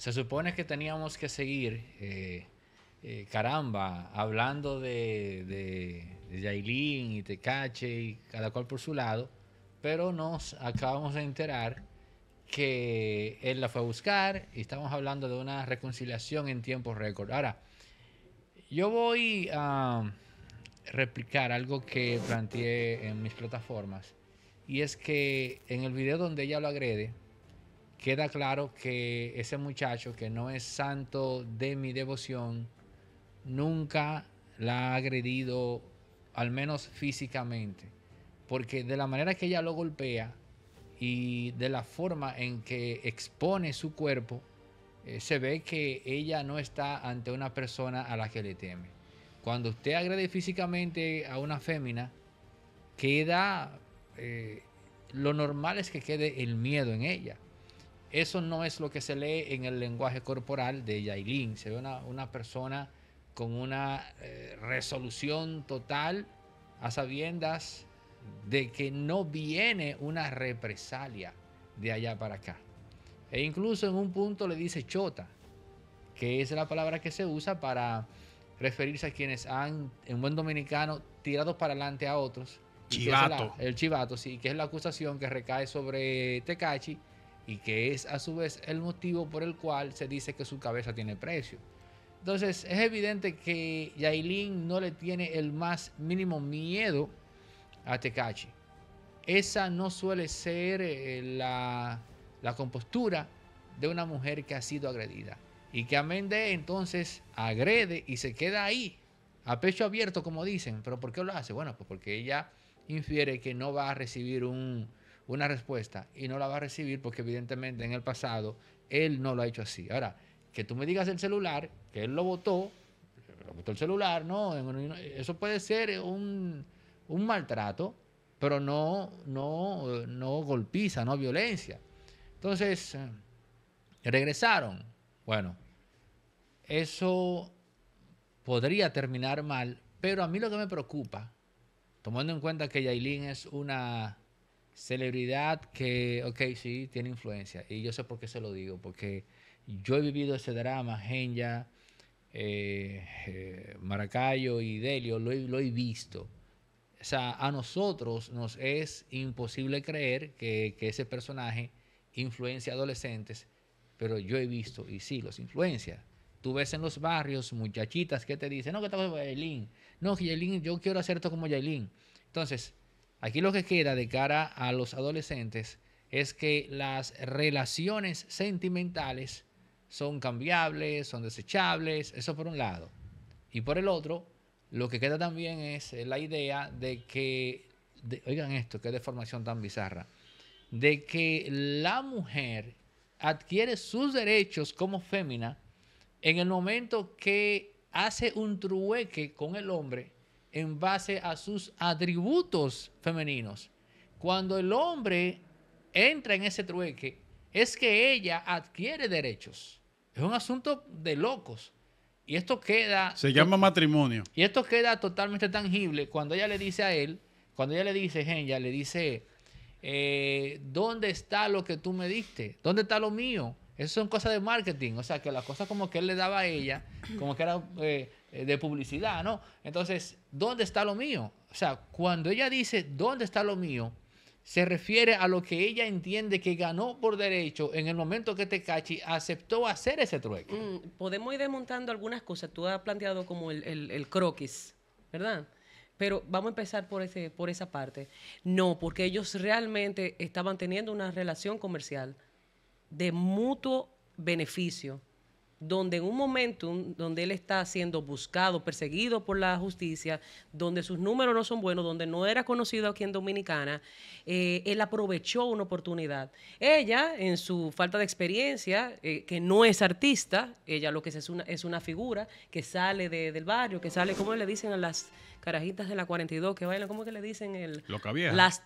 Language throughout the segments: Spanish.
Se supone que teníamos que seguir, eh, eh, caramba, hablando de, de, de y Tecache y cada cual por su lado, pero nos acabamos de enterar que él la fue a buscar y estamos hablando de una reconciliación en tiempo récord. Ahora, yo voy a replicar algo que planteé en mis plataformas y es que en el video donde ella lo agrede, queda claro que ese muchacho que no es santo de mi devoción, nunca la ha agredido, al menos físicamente. Porque de la manera que ella lo golpea y de la forma en que expone su cuerpo, eh, se ve que ella no está ante una persona a la que le teme. Cuando usted agrede físicamente a una fémina, queda... Eh, lo normal es que quede el miedo en ella. Eso no es lo que se lee en el lenguaje corporal de Yailin. Se ve una, persona con una eh, resolución total a sabiendas de que no viene una represalia de allá para acá. E incluso en un punto le dice chota, que es la palabra que se usa para referirse a quienes han, en buen dominicano, tirado para adelante a otros. Chivato. el chivato, sí, que es la acusación que recae sobre Tecachi y que es a su vez el motivo por el cual se dice que su cabeza tiene precio. Entonces es evidente que Yailin no le tiene el más mínimo miedo a Tecachi Esa no suele ser eh, la, compostura de una mujer que ha sido agredida. Y que Amende entonces agrede y se queda ahí, a pecho abierto como dicen. ¿Pero por qué lo hace? Bueno, pues porque ella infiere que no va a recibir un, una respuesta y no la va a recibir porque evidentemente en el pasado él no lo ha hecho así. Ahora, que tú me digas el celular, que él lo votó, lo votó el celular, no, eso puede ser un, maltrato, pero no, no, no golpiza, no violencia. Entonces, regresaron. Bueno, eso podría terminar mal, pero a mí lo que me preocupa, tomando en cuenta que Yailin es una celebridad que, ok, sí, tiene influencia. Y yo sé por qué se lo digo, porque yo he vivido ese drama, Genya, eh, eh, Maracayo y Delio, lo, he visto. O sea, a nosotros nos es imposible creer que, ese personaje influencia a adolescentes, pero yo he visto, y sí, los influencia. Tú ves en los barrios muchachitas que te dicen, no, que estamos con Yailin, no, Yailin, yo quiero hacer esto como Yailin. Entonces, Aquí lo que queda de cara a los adolescentes es que las relaciones sentimentales son cambiables, son desechables, eso por un lado. Y por el otro, lo que queda también es eh, la idea de que, oigan esto, qué deformación tan bizarra, de que la mujer adquiere sus derechos como fémina en el momento que hace un trueque con el hombre en base a sus atributos femeninos. Cuando el hombre entra en ese trueque, es que ella adquiere derechos. Es un asunto de locos. Y esto queda... Se llama matrimonio. Y esto queda totalmente tangible cuando ella le dice a él, cuando ella le dice, ella le dice, eh, ¿dónde está lo que tú me diste? ¿Dónde está lo mío? Esas son cosas de marketing. O sea, que las cosas como que él le daba a ella, como que era... Eh, eh, de publicidad, ¿no? Entonces, ¿dónde está lo mío? O sea, cuando ella dice, ¿dónde está lo mío? Se refiere a lo que ella entiende que ganó por derecho en el momento que Tecachi aceptó hacer ese trueque. Mm, podemos ir desmontando algunas cosas. Tú has planteado como el, croquis, ¿verdad? Pero vamos a empezar por, ese, por esa parte. No, porque ellos realmente estaban teniendo una relación comercial de mutuo beneficio donde en un momento donde él está siendo buscado, perseguido por la justicia, donde sus números no son buenos, donde no era conocido aquí en Dominicana, eh, él aprovechó una oportunidad. Ella, en su falta de experiencia, eh, que no es artista, ella lo que es es una, es una figura que sale del barrio, que sale, ¿cómo le dicen a las carajitas de la 42 que bailan? ¿Cómo que le dicen? El, Las...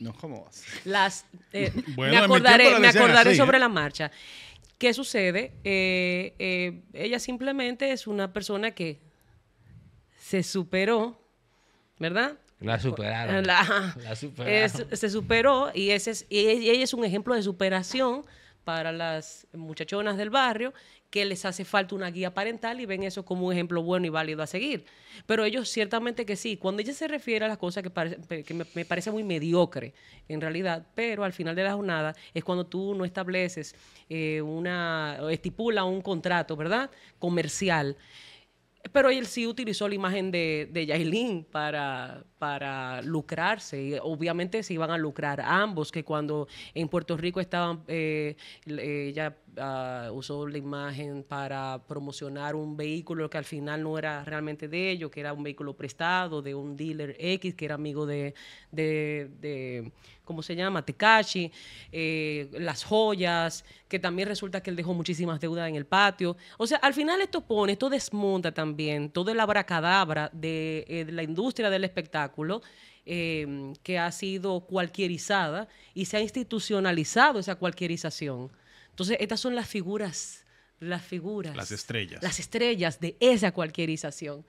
No, ¿cómo vas? Las, eh, me acordaré, me acordaré sobre la marcha. ¿Qué sucede? Eh, eh, ella simplemente es una persona que se superó, ¿verdad? La superaron. Eh, la, se superó y, ese es, y ella es un ejemplo de superación para las muchachonas del barrio que les hace falta una guía parental y ven eso como un ejemplo bueno y válido a seguir. Pero ellos ciertamente que sí. Cuando ella se refiere a las cosas que, me, parece muy mediocre, en realidad, pero al final de la jornada es cuando tú no estableces eh, una, estipula un contrato, ¿verdad? Comercial. Pero él sí utilizó la imagen de, de Yailin para para lucrarse. Y obviamente se iban a lucrar ambos, que cuando en Puerto Rico estaban, eh, eh, ella ah, usó la imagen para promocionar un vehículo que al final no era realmente de ellos, que era un vehículo prestado de un dealer X, que era amigo de, ¿cómo se llama? Tekashi, eh, las joyas, que también resulta que él dejó muchísimas deudas en el patio. O sea, al final esto pone, esto desmonta también todo el abracadabra de la industria del espectáculo Em, que ha sido cualquierizada y se ha institucionalizado esa cualquierización. Entonces, estas son las figuras, las figuras. Las estrellas. Las estrellas de esa cualquierización.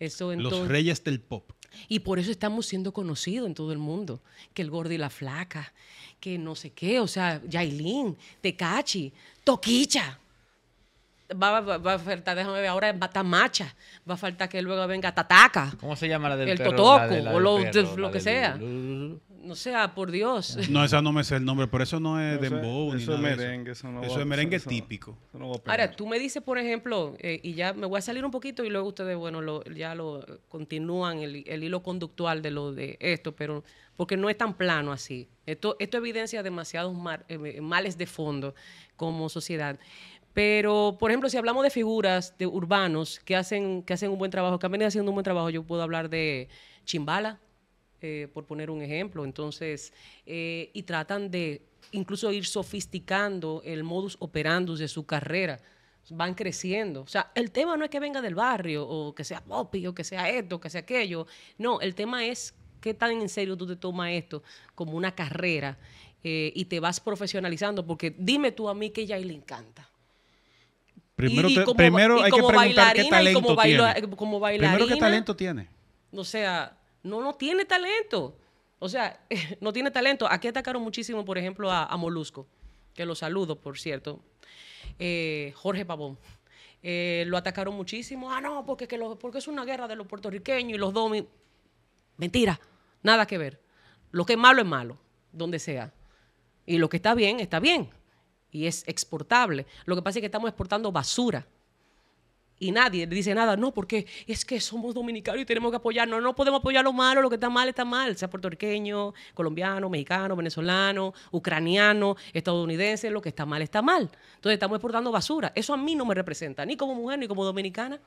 Eso entonces, Los reyes del pop. Y por eso estamos siendo conocidos en todo el mundo. Que el gordo y la flaca, que no sé qué, o sea, Yailin, Tecachi, Toquicha va, va, va, a faltar, déjame ver, ahora va a macha, va a faltar que luego venga tataca. ¿Cómo se llama la del El totoco, o lo, que sea. No sea, por Dios. No, esa no me sé el nombre, por eso no es dembow ni eso Es merengue, eso, es merengue típico. ahora, tú me dices, por ejemplo, eh, y ya me voy a salir un poquito y luego ustedes, bueno, ya lo continúan el, hilo conductual de lo de esto, pero porque no es tan plano así. Esto, esto evidencia demasiados eh, males de fondo como sociedad. Pero, por ejemplo, si hablamos de figuras de urbanos que hacen, que hacen un buen trabajo, que han venido haciendo un buen trabajo, yo puedo hablar de Chimbala, eh, por poner un ejemplo. Entonces, eh, y tratan de incluso ir sofisticando el modus operandus de su carrera. Van creciendo. O sea, el tema no es que venga del barrio, o que sea popi, o que sea esto, o que sea aquello. No, el tema es qué tan en serio tú te tomas esto como una carrera eh, y te vas profesionalizando. Porque dime tú a mí que ella le encanta. Primero, primero hay que preguntar qué talento tiene. primero, ¿qué talento tiene? O sea, no, no tiene talento. O sea, no tiene talento. Aquí atacaron muchísimo, por ejemplo, a, Molusco, que lo saludo, por cierto. Eh, Jorge Pavón. Eh, lo atacaron muchísimo. Ah, no, porque, porque es una guerra de los puertorriqueños y los domi. Mentira, nada que ver. Lo que es malo es malo, donde sea. Y lo que está bien, está bien y es exportable. Lo que pasa es que estamos exportando basura. Y nadie dice nada, no, porque es que somos dominicanos y tenemos que apoyarnos. No podemos apoyar lo malo, lo que está mal está mal, sea puertorriqueño, colombiano, mexicano, venezolano, ucraniano, estadounidense, lo que está mal está mal. Entonces estamos exportando basura. Eso a mí no me representa, ni como mujer ni como dominicana.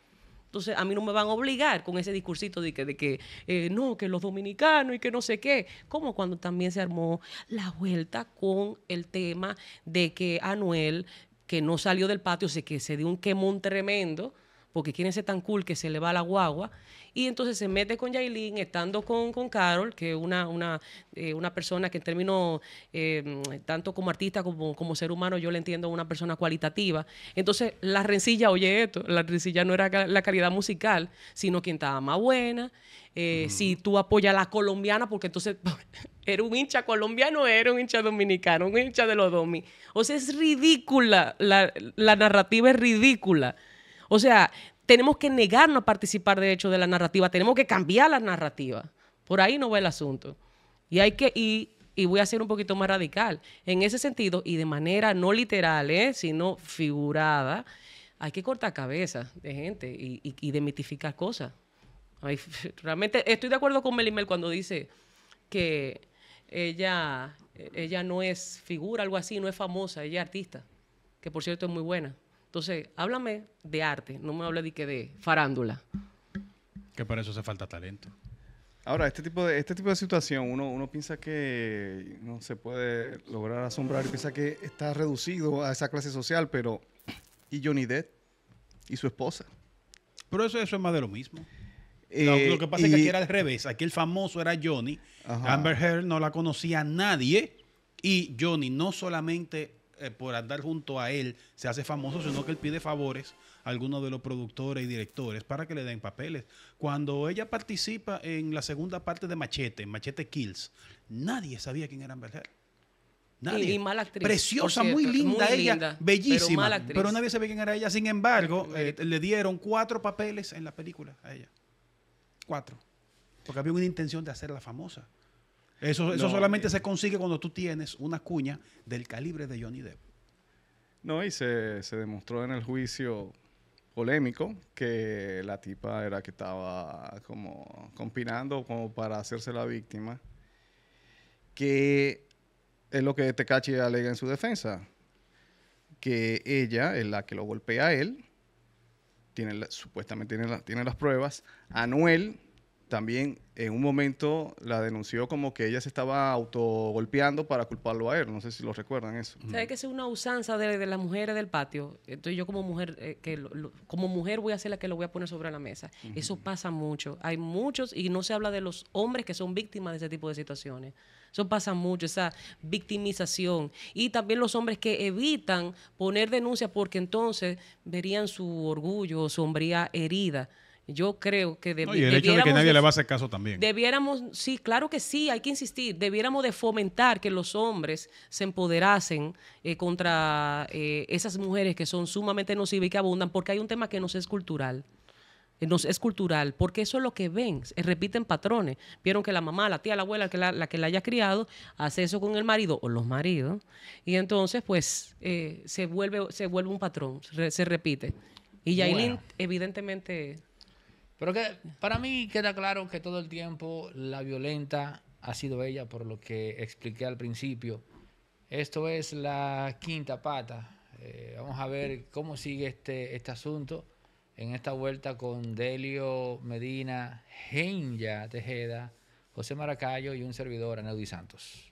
Entonces, a mí no me van a obligar con ese discursito de que, eh, no, que los dominicanos y que no sé qué. Como cuando también se armó la vuelta con el tema de que Anuel, que no salió del patio, se que se dio un quemón tremendo porque quién ser tan cool que se le va la guagua. Y entonces se mete con Yailin, estando con, con Carol, que es una, una, eh, persona que en términos, eh, tanto como artista como, como ser humano, yo le entiendo una persona cualitativa. Entonces, la rencilla, oye esto, la rencilla no era la calidad musical, sino quien estaba más buena. Eh, si tú apoyas a la colombiana, porque entonces era un hincha colombiano, era un hincha dominicano, un hincha de los domi. O sea, es ridícula, la, la narrativa es ridícula. O sea, tenemos que negarnos a participar de hecho de la narrativa, tenemos que cambiar la narrativa. Por ahí no va el asunto. Y hay que, y, voy a ser un poquito más radical, en ese sentido, y de manera no literal, ¿eh? sino figurada, hay que cortar cabezas de gente y, demitificar cosas. realmente estoy de acuerdo con Melimel cuando dice que ella, ella no es figura, algo así, no es famosa, ella es artista, que por cierto es muy buena. Entonces, háblame de arte, no me hable de que de farándula. Que para eso hace falta talento. Ahora, este tipo de, este tipo de situación, uno, piensa que no se puede lograr asombrar y piensa que está reducido a esa clase social, pero ¿y Johnny Depp? ¿Y su esposa? Pero eso, eso es más de lo mismo. Eh, lo, que pasa es que aquí era al revés. Aquí el famoso era Johnny. Amber Heard no la conocía nadie. Y Johnny no solamente eh, por andar junto a él se hace famoso, sino que él pide favores a algunos de los productores y directores para que le den papeles. Cuando ella participa en la segunda parte de Machete, Machete Kills, nadie sabía quién era Amber Nadie. mala actriz. Preciosa, muy linda ella, bellísima. Pero, nadie sabía quién era ella. Sin embargo, eh, eh, le dieron cuatro papeles en la película a ella. Cuatro. Porque había una intención de hacerla famosa. Eso, solamente eh. se consigue cuando tú tienes una cuña del calibre de Johnny Depp. No, y se, demostró en el juicio polémico que la tipa era que estaba como compinando como para hacerse la víctima, que es lo que Tecachi alega en su defensa, que ella es la que lo golpea a él, tiene supuestamente tiene, tiene las pruebas, Anuel también en un momento la denunció como que ella se estaba autogolpeando para culparlo a él. No sé si lo recuerdan eso. ¿Sabes que es una usanza de, las mujeres del patio? Entonces yo como mujer, eh, que como mujer voy a ser la que lo voy a poner sobre la mesa. Eso pasa mucho. Hay muchos, y no se habla de los hombres que son víctimas de ese tipo de situaciones. Eso pasa mucho, esa victimización. Y también los hombres que evitan poner denuncias porque entonces verían su orgullo su hombría herida. Yo creo que debiéramos... y el hecho de que nadie le va a hacer caso también. Debiéramos, sí, claro que sí, hay que insistir, debiéramos de fomentar que los hombres se empoderasen eh, contra eh, esas mujeres que son sumamente nocivas y que abundan, porque hay un tema que nos es cultural eh, nos es cultural, porque eso es lo que ven, repiten patrones. Vieron que la mamá, la tía, la abuela, que la, que la haya criado, hace eso con el marido o los maridos, y entonces pues se, vuelve, se vuelve un patrón, se repite. Y Yailin evidentemente pero que para mí queda claro que todo el tiempo la violenta ha sido ella, por lo que expliqué al principio. Esto es la quinta pata. Eh, vamos a ver cómo sigue este, este asunto en esta vuelta con Delio Medina, Genya Tejeda, José Maracayo y un servidor, Aneudi Santos.